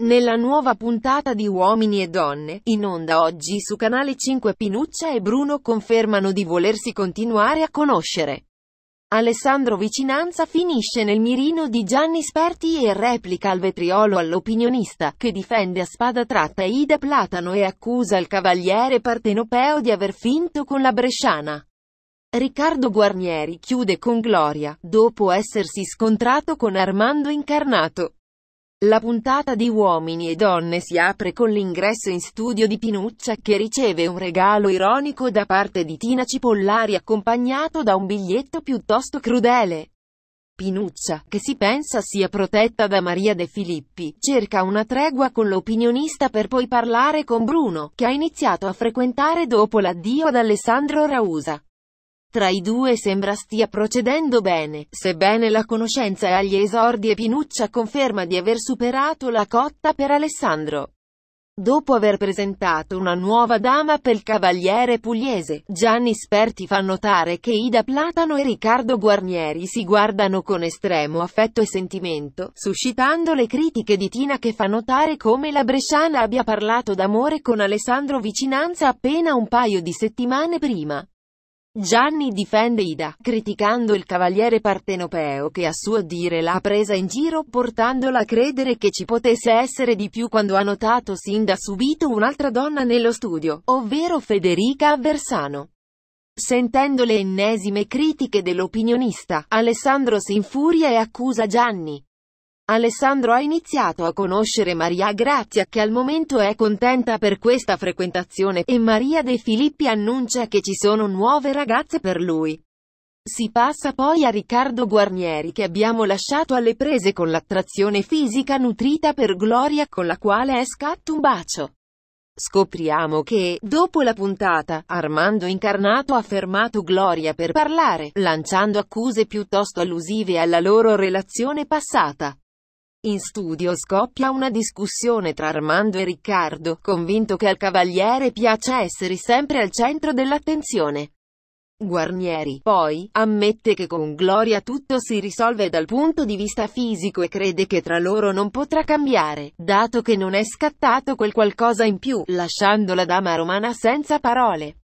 Nella nuova puntata di Uomini e Donne, in onda oggi su Canale 5 Pinuccia e Bruno confermano di volersi continuare a conoscere. Alessandro Vicinanza finisce nel mirino di Gianni Sperti e replica al vetriolo all'opinionista, che difende a spada tratta Ida Platano e accusa il cavaliere partenopeo di aver finto con la bresciana. Riccardo Guarnieri chiude con Gloria, dopo essersi scontrato con Armando Incarnato. La puntata di Uomini e Donne si apre con l'ingresso in studio di Pinuccia che riceve un regalo ironico da parte di Tina Cipollari accompagnato da un biglietto piuttosto crudele. Pinuccia, che si pensa sia protetta da Maria De Filippi, cerca una tregua con l'opinionista per poi parlare con Bruno, che ha iniziato a frequentare dopo l'addio ad Alessandro Rausa. Tra i due sembra stia procedendo bene, sebbene la conoscenza è agli esordi e Pinuccia conferma di aver superato la cotta per Alessandro. Dopo aver presentato una nuova dama per il cavaliere pugliese, Gianni Sperti fa notare che Ida Platano e Riccardo Guarnieri si guardano con estremo affetto e sentimento, suscitando le critiche di Tina che fa notare come la Bresciana abbia parlato d'amore con Alessandro Vicinanza appena un paio di settimane prima. Gianni difende Ida, criticando il cavaliere partenopeo che a suo dire l'ha presa in giro portandola a credere che ci potesse essere di più quando ha notato sin da subito un'altra donna nello studio, ovvero Federica Aversano. Sentendo le ennesime critiche dell'opinionista, Alessandro si infuria e accusa Gianni, Alessandro ha iniziato a conoscere Maria Grazia che al momento è contenta per questa frequentazione e Maria De Filippi annuncia che ci sono nuove ragazze per lui. Si passa poi a Riccardo Guarnieri che abbiamo lasciato alle prese con l'attrazione fisica nutrita per Gloria con la quale è scatto un bacio. Scopriamo che, dopo la puntata, Armando Incarnato ha fermato Gloria per parlare, lanciando accuse piuttosto allusive alla loro relazione passata. In studio scoppia una discussione tra Armando e Riccardo, convinto che al cavaliere piace essere sempre al centro dell'attenzione. Guarnieri, poi, ammette che con Gloria tutto si risolve dal punto di vista fisico e crede che tra loro non potrà cambiare, dato che non è scattato quel qualcosa in più, lasciando la dama romana senza parole.